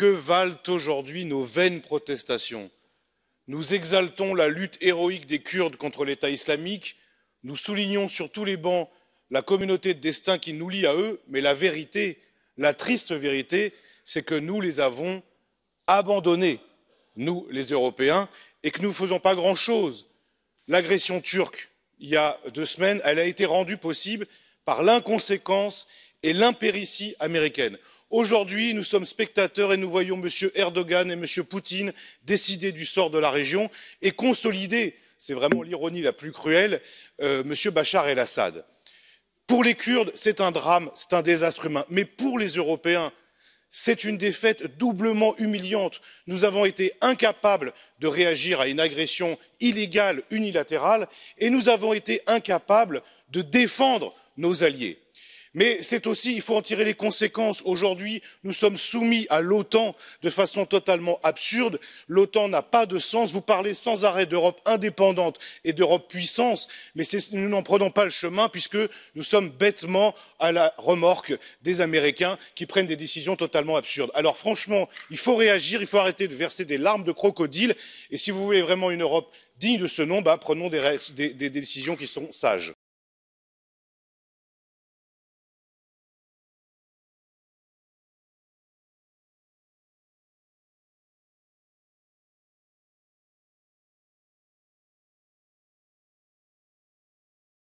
que valent aujourd'hui nos vaines protestations? nous exaltons la lutte héroïque des kurdes contre l'état islamique nous soulignons sur tous les bancs la communauté de destin qui nous lie à eux mais la vérité la triste vérité c'est que nous les avons abandonnés nous les européens et que nous ne faisons pas grand chose. l'agression turque il y a deux semaines elle a été rendue possible par l'inconséquence et l'impéritie américaine. aujourd'hui nous sommes spectateurs et nous voyons m. erdogan et m. poutine décider du sort de la région et consolider c'est vraiment l'ironie la plus cruelle euh, m. bachar el assad. pour les kurdes c'est un drame c'est un désastre humain mais pour les européens c'est une défaite doublement humiliante. nous avons été incapables de réagir à une agression illégale unilatérale et nous avons été incapables de défendre nos alliés mais c'est aussi il faut en tirer les conséquences aujourd'hui nous sommes soumis à l'otan de façon totalement absurde l'otan n'a pas de sens vous parlez sans arrêt d'europe indépendante et d'europe puissance mais nous n'en prenons pas le chemin puisque nous sommes bêtement à la remorque des américains qui prennent des décisions totalement absurdes. alors franchement il faut réagir il faut arrêter de verser des larmes de crocodile et si vous voulez vraiment une europe digne de ce nom bah, prenons des décisions qui sont sages.